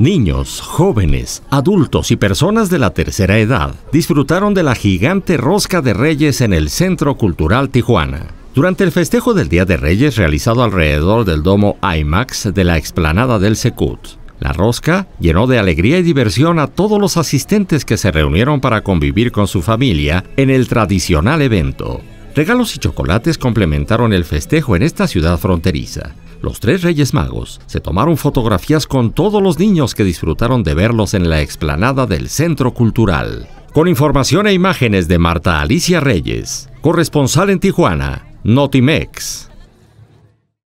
Niños, jóvenes, adultos y personas de la tercera edad disfrutaron de la gigante rosca de reyes en el Centro Cultural Tijuana. Durante el festejo del Día de Reyes realizado alrededor del domo IMAX de la explanada del Secut, la rosca llenó de alegría y diversión a todos los asistentes que se reunieron para convivir con su familia en el tradicional evento. Regalos y chocolates complementaron el festejo en esta ciudad fronteriza los tres Reyes Magos se tomaron fotografías con todos los niños que disfrutaron de verlos en la explanada del Centro Cultural. Con información e imágenes de Marta Alicia Reyes, corresponsal en Tijuana, Notimex.